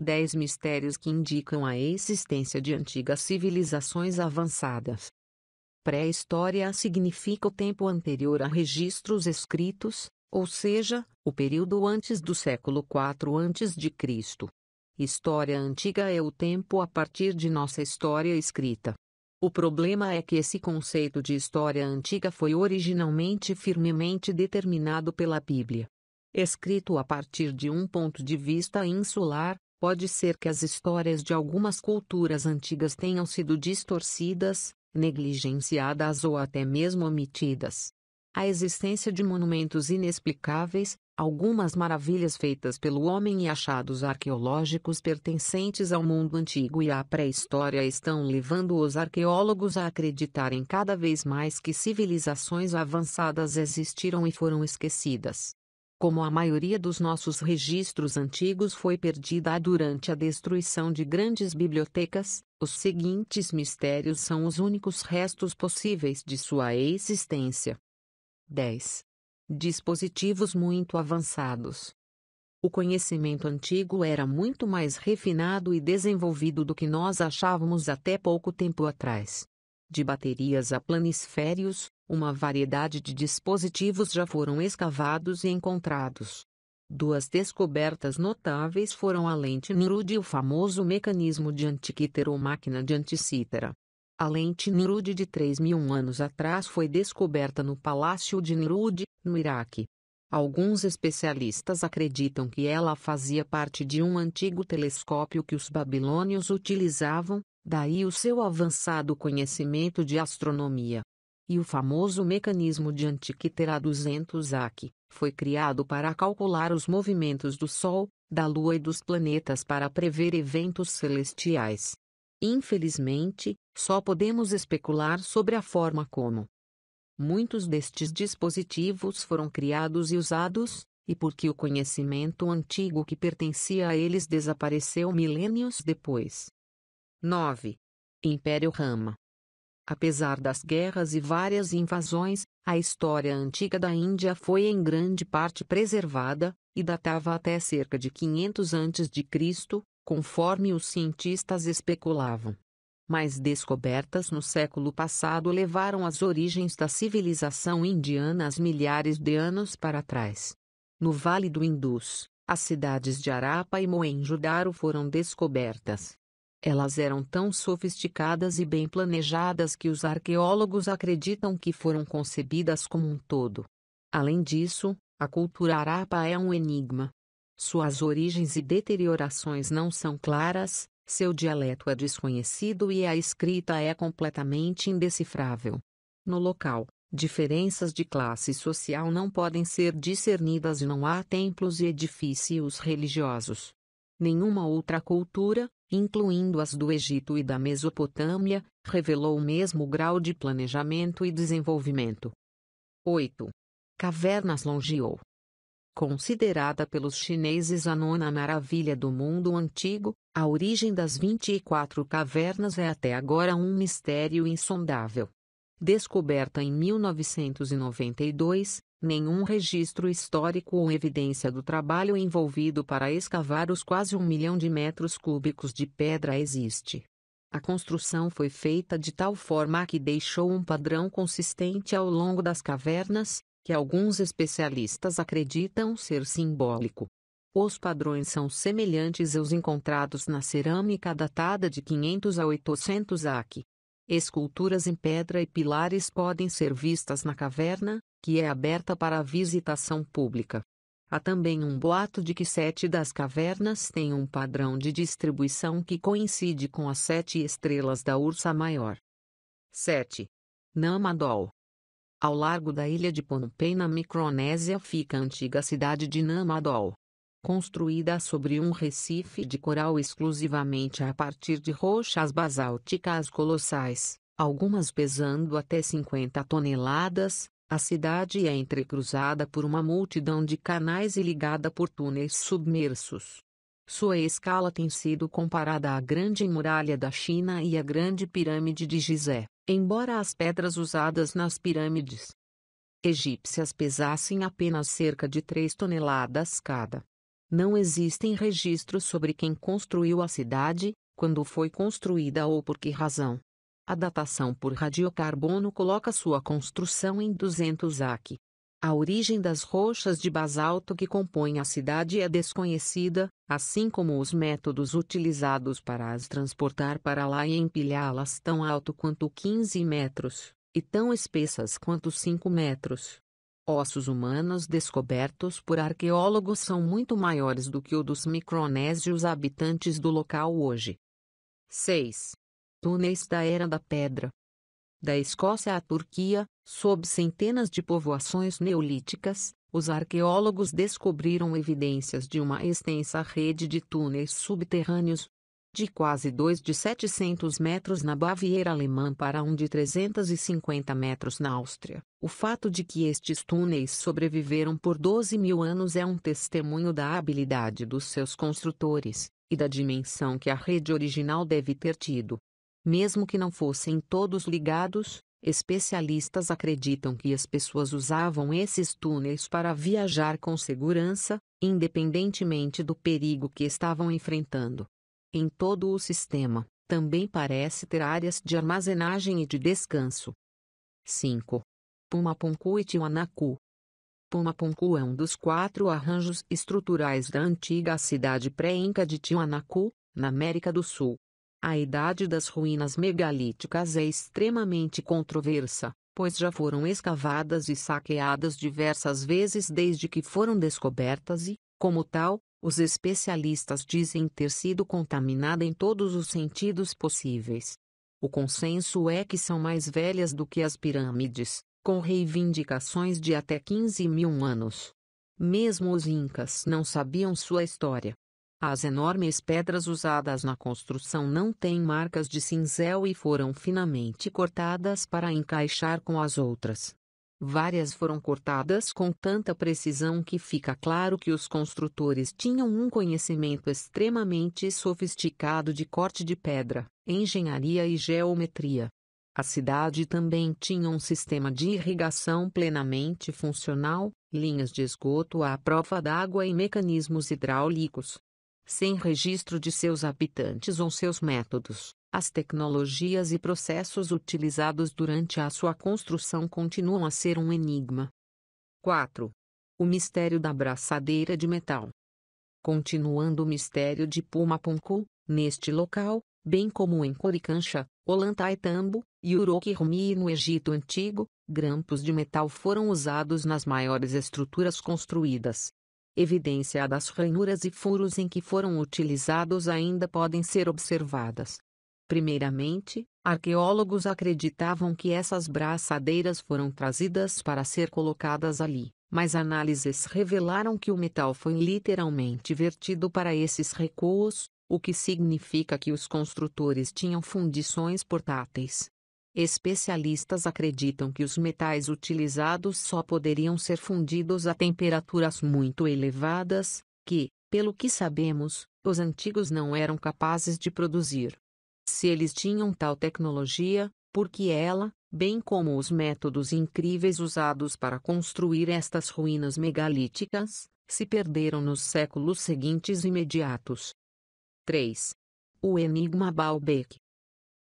10 mistérios que indicam a existência de antigas civilizações avançadas. Pré-história significa o tempo anterior a registros escritos, ou seja, o período antes do século IV a.C. História antiga é o tempo a partir de nossa história escrita. O problema é que esse conceito de história antiga foi originalmente firmemente determinado pela Bíblia. Escrito a partir de um ponto de vista insular, Pode ser que as histórias de algumas culturas antigas tenham sido distorcidas, negligenciadas ou até mesmo omitidas. A existência de monumentos inexplicáveis, algumas maravilhas feitas pelo homem e achados arqueológicos pertencentes ao mundo antigo e à pré-história estão levando os arqueólogos a acreditarem cada vez mais que civilizações avançadas existiram e foram esquecidas. Como a maioria dos nossos registros antigos foi perdida durante a destruição de grandes bibliotecas, os seguintes mistérios são os únicos restos possíveis de sua existência. 10. Dispositivos muito avançados. O conhecimento antigo era muito mais refinado e desenvolvido do que nós achávamos até pouco tempo atrás de baterias a planisférios, uma variedade de dispositivos já foram escavados e encontrados. Duas descobertas notáveis foram a lente Nrude e o famoso mecanismo de antiquítera ou máquina de anticítera. A lente Nrude de 3 mil anos atrás foi descoberta no Palácio de Nrude, no Iraque. Alguns especialistas acreditam que ela fazia parte de um antigo telescópio que os babilônios utilizavam, Daí o seu avançado conhecimento de astronomia. E o famoso mecanismo de antiquitera 200 AC foi criado para calcular os movimentos do Sol, da Lua e dos planetas para prever eventos celestiais. Infelizmente, só podemos especular sobre a forma como muitos destes dispositivos foram criados e usados, e porque o conhecimento antigo que pertencia a eles desapareceu milênios depois. 9. Império Rama Apesar das guerras e várias invasões, a história antiga da Índia foi em grande parte preservada, e datava até cerca de 500 antes de Cristo, conforme os cientistas especulavam. Mas descobertas no século passado levaram as origens da civilização indiana às milhares de anos para trás. No Vale do Indus, as cidades de Arapa e Mohenjo-daro foram descobertas. Elas eram tão sofisticadas e bem planejadas que os arqueólogos acreditam que foram concebidas como um todo. Além disso, a cultura arapa é um enigma. Suas origens e deteriorações não são claras, seu dialeto é desconhecido e a escrita é completamente indecifrável. No local, diferenças de classe social não podem ser discernidas e não há templos e edifícios religiosos. Nenhuma outra cultura, incluindo as do Egito e da Mesopotâmia, revelou o mesmo grau de planejamento e desenvolvimento. 8. Cavernas Longiou. Considerada pelos chineses a nona maravilha do mundo antigo, a origem das 24 cavernas é até agora um mistério insondável. Descoberta em 1992, nenhum registro histórico ou evidência do trabalho envolvido para escavar os quase um milhão de metros cúbicos de pedra existe. A construção foi feita de tal forma que deixou um padrão consistente ao longo das cavernas, que alguns especialistas acreditam ser simbólico. Os padrões são semelhantes aos encontrados na cerâmica datada de 500 a 800 AC. Esculturas em pedra e pilares podem ser vistas na caverna, que é aberta para a visitação pública. Há também um boato de que sete das cavernas têm um padrão de distribuição que coincide com as sete estrelas da Ursa Maior. 7. Namadol Ao largo da ilha de Pohnpei na Micronésia fica a antiga cidade de Namadol. Construída sobre um recife de coral exclusivamente a partir de rochas basálticas colossais, algumas pesando até 50 toneladas, a cidade é entrecruzada por uma multidão de canais e ligada por túneis submersos. Sua escala tem sido comparada à Grande Muralha da China e à Grande Pirâmide de Gizé, embora as pedras usadas nas pirâmides egípcias pesassem apenas cerca de 3 toneladas cada. Não existem registros sobre quem construiu a cidade, quando foi construída ou por que razão. A datação por radiocarbono coloca sua construção em 200 AC. A origem das rochas de basalto que compõem a cidade é desconhecida, assim como os métodos utilizados para as transportar para lá e empilhá-las tão alto quanto 15 metros, e tão espessas quanto 5 metros. Ossos humanos descobertos por arqueólogos são muito maiores do que o dos micronésios habitantes do local hoje. 6 túneis da Era da Pedra. Da Escócia à Turquia, sob centenas de povoações neolíticas, os arqueólogos descobriram evidências de uma extensa rede de túneis subterrâneos. De quase dois de 700 metros na Baviera alemã para um de 350 metros na Áustria. O fato de que estes túneis sobreviveram por 12 mil anos é um testemunho da habilidade dos seus construtores e da dimensão que a rede original deve ter tido. Mesmo que não fossem todos ligados, especialistas acreditam que as pessoas usavam esses túneis para viajar com segurança, independentemente do perigo que estavam enfrentando. Em todo o sistema, também parece ter áreas de armazenagem e de descanso. 5. Pumapunku e Tiwanaku. Pumapunku é um dos quatro arranjos estruturais da antiga cidade pré-inca de Tiwanaku, na América do Sul. A idade das ruínas megalíticas é extremamente controversa, pois já foram escavadas e saqueadas diversas vezes desde que foram descobertas e, como tal, os especialistas dizem ter sido contaminada em todos os sentidos possíveis. O consenso é que são mais velhas do que as pirâmides, com reivindicações de até 15 mil anos. Mesmo os Incas não sabiam sua história, as enormes pedras usadas na construção não têm marcas de cinzel e foram finamente cortadas para encaixar com as outras. Várias foram cortadas com tanta precisão que fica claro que os construtores tinham um conhecimento extremamente sofisticado de corte de pedra, engenharia e geometria. A cidade também tinha um sistema de irrigação plenamente funcional, linhas de esgoto à prova d'água e mecanismos hidráulicos sem registro de seus habitantes ou seus métodos. As tecnologias e processos utilizados durante a sua construção continuam a ser um enigma. 4. O mistério da braçadeira de metal. Continuando o mistério de Pumapunku, neste local, bem como em Coricancha, Olantaytambo, Yurokirumi e no Egito Antigo, grampos de metal foram usados nas maiores estruturas construídas, evidência das ranhuras e furos em que foram utilizados ainda podem ser observadas. Primeiramente, arqueólogos acreditavam que essas braçadeiras foram trazidas para ser colocadas ali, mas análises revelaram que o metal foi literalmente vertido para esses recuos, o que significa que os construtores tinham fundições portáteis. Especialistas acreditam que os metais utilizados só poderiam ser fundidos a temperaturas muito elevadas, que, pelo que sabemos, os antigos não eram capazes de produzir. Se eles tinham tal tecnologia, porque ela, bem como os métodos incríveis usados para construir estas ruínas megalíticas, se perderam nos séculos seguintes imediatos. 3. O Enigma Baalbek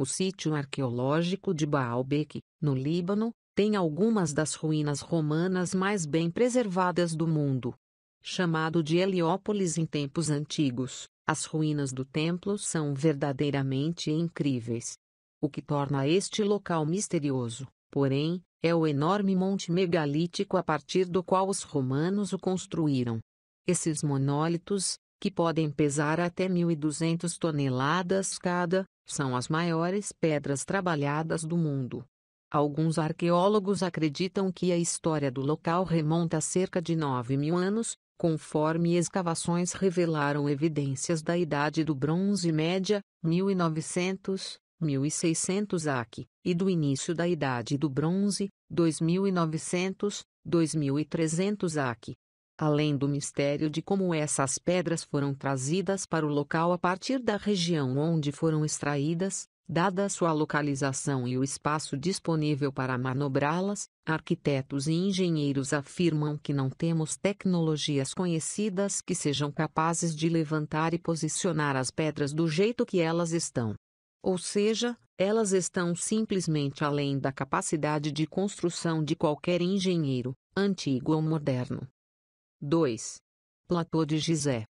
o sítio arqueológico de Baalbek, no Líbano, tem algumas das ruínas romanas mais bem preservadas do mundo. Chamado de Heliópolis em tempos antigos, as ruínas do templo são verdadeiramente incríveis. O que torna este local misterioso, porém, é o enorme monte megalítico a partir do qual os romanos o construíram. Esses monólitos, que podem pesar até 1.200 toneladas cada, são as maiores pedras trabalhadas do mundo. Alguns arqueólogos acreditam que a história do local remonta a cerca de 9 mil anos, conforme escavações revelaram evidências da Idade do Bronze Média, 1900, 1600 AC, e do início da Idade do Bronze, 2900, 2300 AC além do mistério de como essas pedras foram trazidas para o local a partir da região onde foram extraídas, dada sua localização e o espaço disponível para manobrá-las, arquitetos e engenheiros afirmam que não temos tecnologias conhecidas que sejam capazes de levantar e posicionar as pedras do jeito que elas estão. Ou seja, elas estão simplesmente além da capacidade de construção de qualquer engenheiro, antigo ou moderno. 2. Platô de Gizé.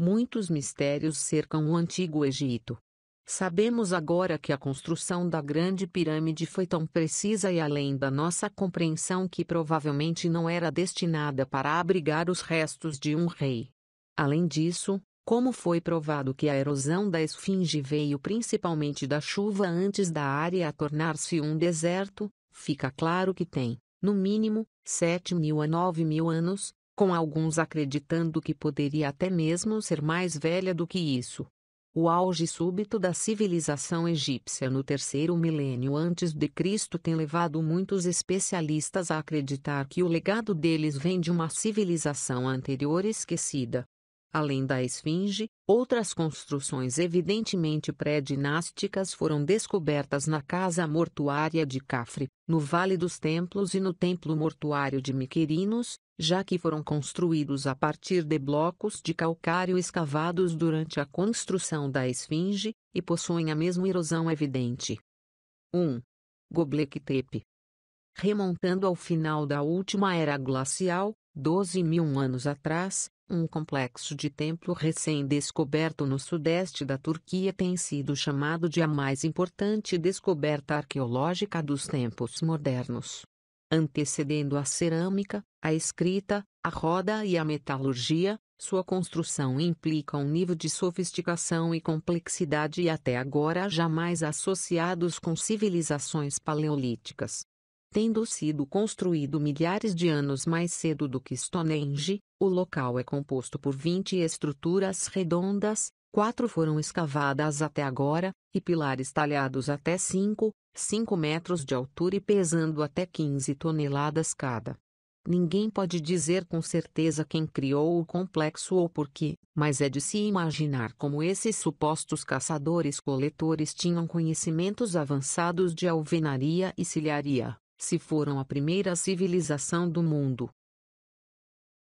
Muitos mistérios cercam o Antigo Egito. Sabemos agora que a construção da Grande Pirâmide foi tão precisa e além da nossa compreensão que provavelmente não era destinada para abrigar os restos de um rei. Além disso, como foi provado que a erosão da esfinge veio principalmente da chuva antes da área tornar-se um deserto, fica claro que tem, no mínimo, 7 mil a 9 mil anos, com alguns acreditando que poderia até mesmo ser mais velha do que isso. O auge súbito da civilização egípcia no terceiro milênio antes de Cristo tem levado muitos especialistas a acreditar que o legado deles vem de uma civilização anterior esquecida. Além da esfinge, outras construções evidentemente pré-dinásticas foram descobertas na casa mortuária de Cafre, no Vale dos Templos e no Templo Mortuário de Miquerinos, já que foram construídos a partir de blocos de calcário escavados durante a construção da esfinge, e possuem a mesma erosão evidente. 1. Göbekli Tepe Remontando ao final da última era glacial, 12 mil anos atrás, um complexo de templo recém-descoberto no sudeste da Turquia tem sido chamado de a mais importante descoberta arqueológica dos tempos modernos antecedendo a cerâmica, a escrita, a roda e a metalurgia, sua construção implica um nível de sofisticação e complexidade até agora jamais associados com civilizações paleolíticas. Tendo sido construído milhares de anos mais cedo do que Stonehenge, o local é composto por 20 estruturas redondas, quatro foram escavadas até agora, e pilares talhados até 5, 5 metros de altura e pesando até 15 toneladas cada. Ninguém pode dizer com certeza quem criou o complexo ou por que, mas é de se imaginar como esses supostos caçadores-coletores tinham conhecimentos avançados de alvenaria e silharia, se foram a primeira civilização do mundo.